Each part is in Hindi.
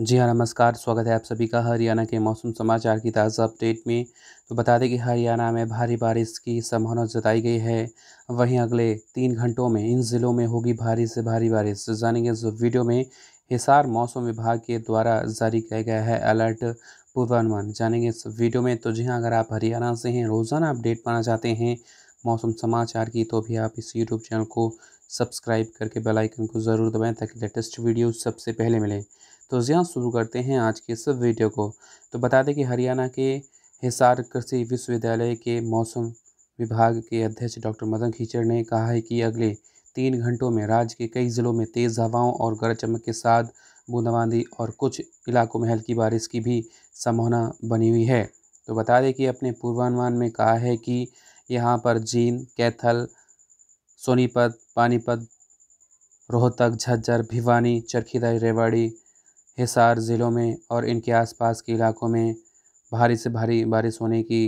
जी हाँ नमस्कार स्वागत है आप सभी का हरियाणा के मौसम समाचार की ताज़ा अपडेट में तो बता दें कि हरियाणा में भारी बारिश की संभावना जताई गई है वहीं अगले तीन घंटों में इन ज़िलों में होगी भारी से भारी बारिश जानेंगे इस वीडियो में हिसार मौसम विभाग के द्वारा जारी किया गया है अलर्ट पूर्वानुमान जानेंगे इस वीडियो में तो जी हाँ अगर आप हरियाणा से हैं रोज़ाना अपडेट पाना चाहते हैं मौसम समाचार की तो भी आप इस यूट्यूब चैनल को सब्सक्राइब करके बेलाइकन को ज़रूर दबाएँ ताकि लेटेस्ट वीडियो सबसे पहले मिलें तो जिया शुरू करते हैं आज के इस वीडियो को तो बता दें कि हरियाणा के हिसार कृषि विश्वविद्यालय के मौसम विभाग के अध्यक्ष डॉक्टर मदन खीचड़ ने कहा है कि अगले तीन घंटों में राज्य के कई ज़िलों में तेज़ हवाओं और गरज चमक के साथ बूंदाबांदी और कुछ इलाकों में हल्की बारिश की भी संभावना बनी हुई है तो बता दें कि अपने पूर्वानुमान में कहा है कि यहाँ पर जींद कैथल सोनीपत पानीपत रोहतक झज्जर भिवानी चरखीदाई रेवाड़ी हिसार ज़िलों में और इनके आसपास के इलाकों में भारी से भारी बारिश होने की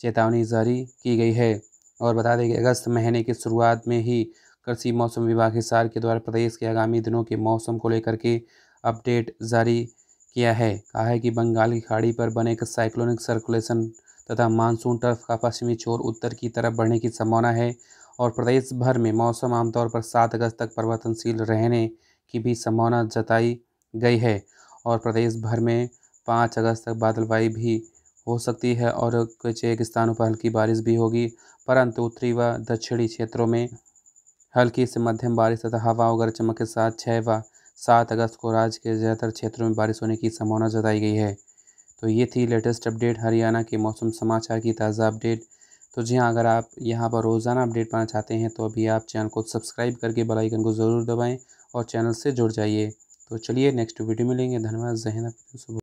चेतावनी जारी की गई है और बता दें कि अगस्त महीने की शुरुआत में ही कृषि मौसम विभाग हिसार के द्वारा प्रदेश के आगामी दिनों के मौसम को लेकर के अपडेट जारी किया है कहा है कि बंगाल की खाड़ी पर बने एक साइक्लोनिक सर्कुलेशन तथा मानसून टर्फ का पश्चिमी छोर उत्तर की तरफ बढ़ने की संभावना है और प्रदेश भर में मौसम आमतौर पर सात अगस्त तक परिवर्तनशील रहने की भी संभावना जताई गई है और प्रदेश भर में पाँच अगस्त तक बादलवाई भी हो सकती है और कुछ एक स्थानों पर हल्की बारिश भी होगी परंतु उत्तरी व दक्षिणी क्षेत्रों में हल्की से मध्यम बारिश तथा हवा और चमक के साथ छः व सात अगस्त को राज्य के ज़्यादातर क्षेत्रों में बारिश होने की संभावना जताई गई है तो ये थी लेटेस्ट अपडेट हरियाणा के मौसम समाचार की ताज़ा अपडेट तो जी हाँ अगर आप यहाँ पर रोज़ाना अपडेट पाना चाहते हैं तो अभी आप चैनल को सब्सक्राइब करके बेल आइकन को ज़रूर दबाएं और चैनल से जुड़ जाइए तो चलिए नेक्स्ट वीडियो में लेंगे धन्यवाद जहन सुबह